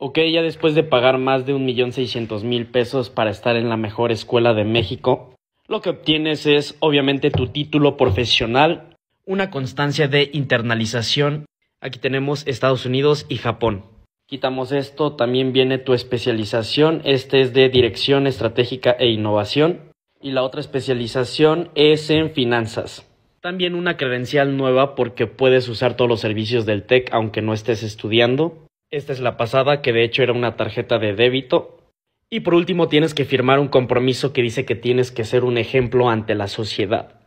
Ok, ya después de pagar más de 1.600.000 pesos para estar en la mejor escuela de México, lo que obtienes es obviamente tu título profesional, una constancia de internalización. Aquí tenemos Estados Unidos y Japón. Quitamos esto, también viene tu especialización, este es de Dirección Estratégica e Innovación y la otra especialización es en finanzas. También una credencial nueva porque puedes usar todos los servicios del TEC aunque no estés estudiando esta es la pasada, que de hecho era una tarjeta de débito. Y por último tienes que firmar un compromiso que dice que tienes que ser un ejemplo ante la sociedad.